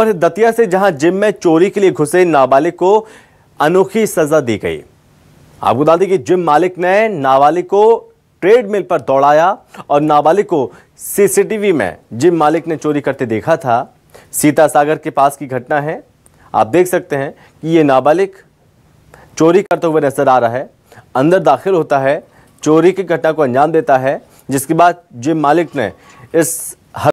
पर दतिया से जहां जिम में चोरी के लिए घुसे नाबालिग को अनोखी सजा दी गई आपको बता दें कि जिम मालिक ने नाबालिग को ट्रेडमिल पर दौड़ाया और नाबालिग को सीसीटीवी में जिम मालिक ने चोरी करते देखा था सीता सागर के पास की घटना है आप देख सकते हैं कि ये नाबालिग चोरी करते हुए नजर आ रहा है अंदर दाखिल होता है चोरी की घटना को अंजाम देता है जिसके बाद जिम मालिक ने इस